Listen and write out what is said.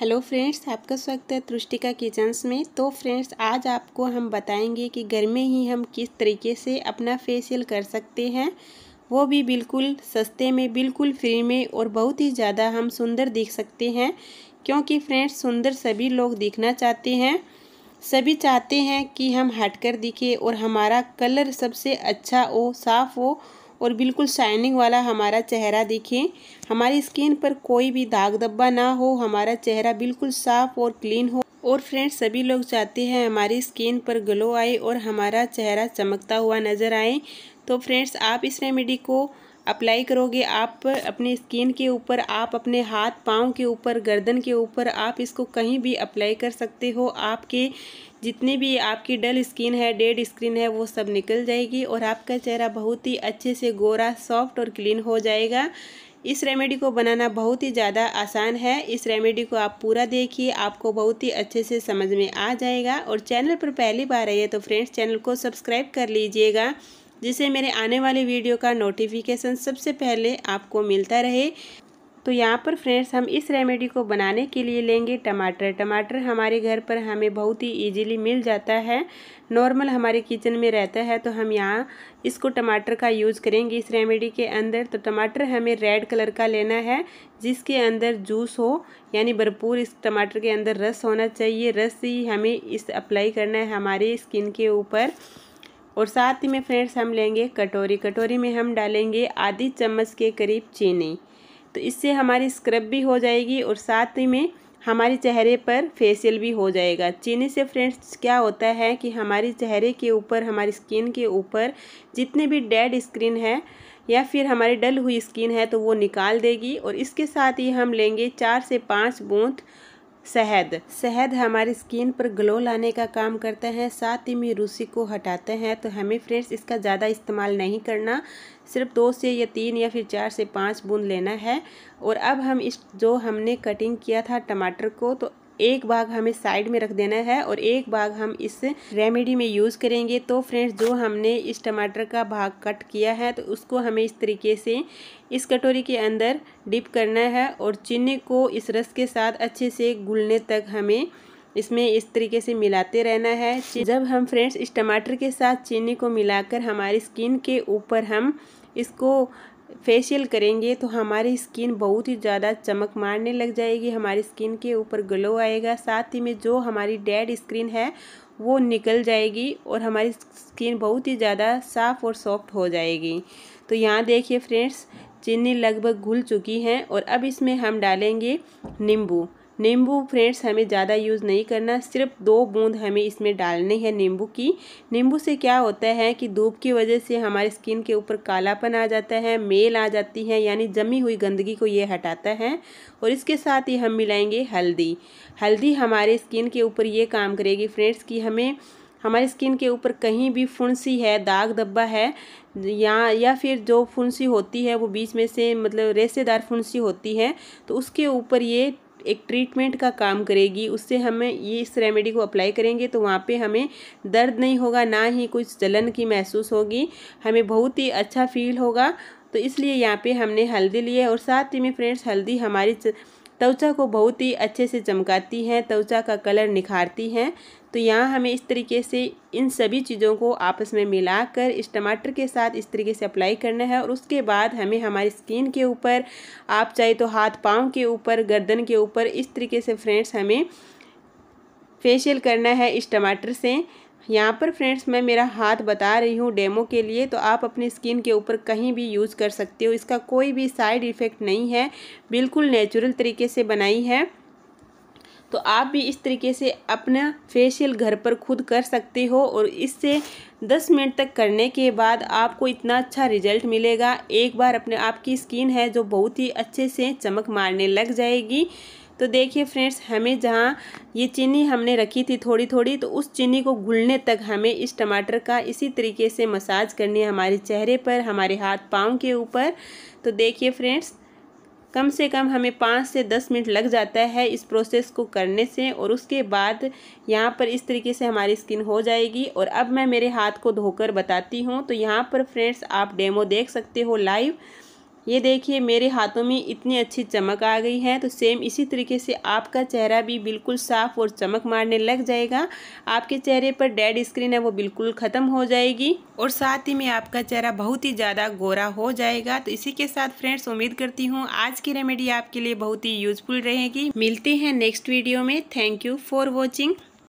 hello friends आपका स्वागत है तृष्टिका किचन्स में तो फ्रेंड्स आज आपको हम बताएंगे कि घर में ही हम किस तरीके से अपना फेशियल कर सकते हैं वो भी बिल्कुल सस्ते में बिल्कुल फ्री में और बहुत ही ज़्यादा हम सुंदर दिख सकते हैं क्योंकि फ्रेंड्स सुंदर सभी लोग दिखना चाहते हैं सभी चाहते हैं कि हम हटकर दिखे और हमारा कलर सबसे अच्छा हो साफ़ हो और बिल्कुल शाइनिंग वाला हमारा चेहरा देखें हमारी स्किन पर कोई भी दाग धब्बा ना हो हमारा चेहरा बिल्कुल साफ़ और क्लीन हो और फ्रेंड्स सभी लोग चाहते हैं हमारी स्किन पर ग्लो आए और हमारा चेहरा चमकता हुआ नज़र आए तो फ्रेंड्स आप इस रेमेडी को अप्लाई करोगे आप अपने स्किन के ऊपर आप अपने हाथ पाँव के ऊपर गर्दन के ऊपर आप इसको कहीं भी अप्लाई कर सकते हो आपके जितनी भी आपकी डल स्किन है डेड स्किन है वो सब निकल जाएगी और आपका चेहरा बहुत ही अच्छे से गोरा सॉफ्ट और क्लीन हो जाएगा इस रेमेडी को बनाना बहुत ही ज़्यादा आसान है इस रेमेडी को आप पूरा देखिए आपको बहुत ही अच्छे से समझ में आ जाएगा और चैनल पर पहली बार आइए तो फ्रेंड्स चैनल को सब्सक्राइब कर लीजिएगा जिससे मेरे आने वाले वीडियो का नोटिफिकेशन सबसे पहले आपको मिलता रहे तो यहाँ पर फ्रेंड्स हम इस रेमेडी को बनाने के लिए लेंगे टमाटर टमाटर हमारे घर पर हमें बहुत ही इजीली मिल जाता है नॉर्मल हमारे किचन में रहता है तो हम यहाँ इसको टमाटर का यूज़ करेंगे इस रेमेडी के अंदर तो टमाटर हमें रेड कलर का लेना है जिसके अंदर जूस हो यानी भरपूर इस टमाटर के अंदर रस होना चाहिए रस ही हमें इस अप्लाई करना है हमारे स्किन के ऊपर और साथ ही में फ्रेंड्स हम लेंगे कटोरी कटोरी में हम डालेंगे आधी चम्मच के करीब चीनी तो इससे हमारी स्क्रब भी हो जाएगी और साथ ही में हमारे चेहरे पर फेशियल भी हो जाएगा चीनी से फ्रेंड्स क्या होता है कि हमारे चेहरे के ऊपर हमारी स्किन के ऊपर जितने भी डेड स्किन है या फिर हमारी डल हुई स्किन है तो वो निकाल देगी और इसके साथ ही हम लेंगे चार से पाँच बूंद शहद शहद हमारी स्किन पर ग्लो लाने का काम करते हैं साथ ही में रूसी को हटाते हैं तो हमें फ्रेंड्स इसका ज़्यादा इस्तेमाल नहीं करना सिर्फ दो से या तीन या फिर चार से पाँच बूंद लेना है और अब हम इस जो हमने कटिंग किया था टमाटर को तो एक बाग हमें साइड में रख देना है और एक बाग हम इस रेमेडी में यूज़ करेंगे तो फ्रेंड्स जो हमने इस टमाटर का भाग कट किया है तो उसको हमें इस तरीके से इस कटोरी के अंदर डिप करना है और चीनी को इस रस के साथ अच्छे से घुलने तक हमें इसमें इस तरीके से मिलाते रहना है जब हम फ्रेंड्स इस टमाटर के साथ चीनी को मिलाकर हमारी स्किन के ऊपर हम इसको फेशियल करेंगे तो हमारी स्किन बहुत ही ज़्यादा चमक मारने लग जाएगी हमारी स्किन के ऊपर ग्लो आएगा साथ ही में जो हमारी डेड स्किन है वो निकल जाएगी और हमारी स्किन बहुत ही ज़्यादा साफ़ और सॉफ्ट हो जाएगी तो यहाँ देखिए फ्रेंड्स चीनी लगभग घुल चुकी हैं और अब इसमें हम डालेंगे नींबू नींबू फ्रेंड्स हमें ज़्यादा यूज़ नहीं करना सिर्फ दो बूंद हमें इसमें डालनी है नींबू की नींबू से क्या होता है कि धूप की वजह से हमारे स्किन के ऊपर कालापन आ जाता है मेल आ जाती है यानी जमी हुई गंदगी को ये हटाता है और इसके साथ ही हम मिलाएंगे हल्दी हल्दी हमारे स्किन के ऊपर ये काम करेगी फ्रेंड्स कि हमें हमारी स्किन के ऊपर कहीं भी फुंसी है दाग धब्बा है या या फिर जो फुंसी होती है वो बीच में से मतलब रेसेदार फुंसी होती है तो उसके ऊपर ये एक ट्रीटमेंट का काम करेगी उससे हमें ये इस रेमेडी को अप्लाई करेंगे तो वहाँ पे हमें दर्द नहीं होगा ना ही कुछ जलन की महसूस होगी हमें बहुत ही अच्छा फील होगा तो इसलिए यहाँ पे हमने हल्दी लिए और साथ ही में फ्रेंड्स हल्दी हमारी त्वचा को बहुत ही अच्छे से चमकाती हैं त्वचा का कलर निखारती हैं तो यहाँ हमें इस तरीके से इन सभी चीज़ों को आपस में मिलाकर इस टमाटर के साथ इस तरीके से अप्लाई करना है और उसके बाद हमें हमारी स्किन के ऊपर आप चाहे तो हाथ पाँव के ऊपर गर्दन के ऊपर इस तरीके से फ्रेंड्स हमें फेशियल करना है इस टमाटर से यहाँ पर फ्रेंड्स मैं मेरा हाथ बता रही हूँ डेमो के लिए तो आप अपनी स्किन के ऊपर कहीं भी यूज़ कर सकते हो इसका कोई भी साइड इफ़ेक्ट नहीं है बिल्कुल नेचुरल तरीके से बनाई है तो आप भी इस तरीके से अपना फेशियल घर पर खुद कर सकते हो और इससे 10 मिनट तक करने के बाद आपको इतना अच्छा रिजल्ट मिलेगा एक बार अपने आपकी स्किन है जो बहुत ही अच्छे से चमक मारने लग जाएगी तो देखिए फ्रेंड्स हमें जहाँ ये चीनी हमने रखी थी थोड़ी थोड़ी तो उस चीनी को घुलने तक हमें इस टमाटर का इसी तरीके से मसाज करनी है हमारे चेहरे पर हमारे हाथ पाँव के ऊपर तो देखिए फ्रेंड्स कम से कम हमें पाँच से दस मिनट लग जाता है इस प्रोसेस को करने से और उसके बाद यहाँ पर इस तरीके से हमारी स्किन हो जाएगी और अब मैं मेरे हाथ को धोकर बताती हूँ तो यहाँ पर फ्रेंड्स आप डेमो देख सकते हो लाइव ये देखिए मेरे हाथों में इतनी अच्छी चमक आ गई है तो सेम इसी तरीके से आपका चेहरा भी बिल्कुल साफ़ और चमक मारने लग जाएगा आपके चेहरे पर डेड स्क्रीन है वो बिल्कुल ख़त्म हो जाएगी और साथ ही में आपका चेहरा बहुत ही ज़्यादा गोरा हो जाएगा तो इसी के साथ फ्रेंड्स उम्मीद करती हूँ आज की रेमेडी आपके लिए बहुत ही यूजफुल रहेगी मिलते हैं नेक्स्ट वीडियो में थैंक यू फॉर वॉचिंग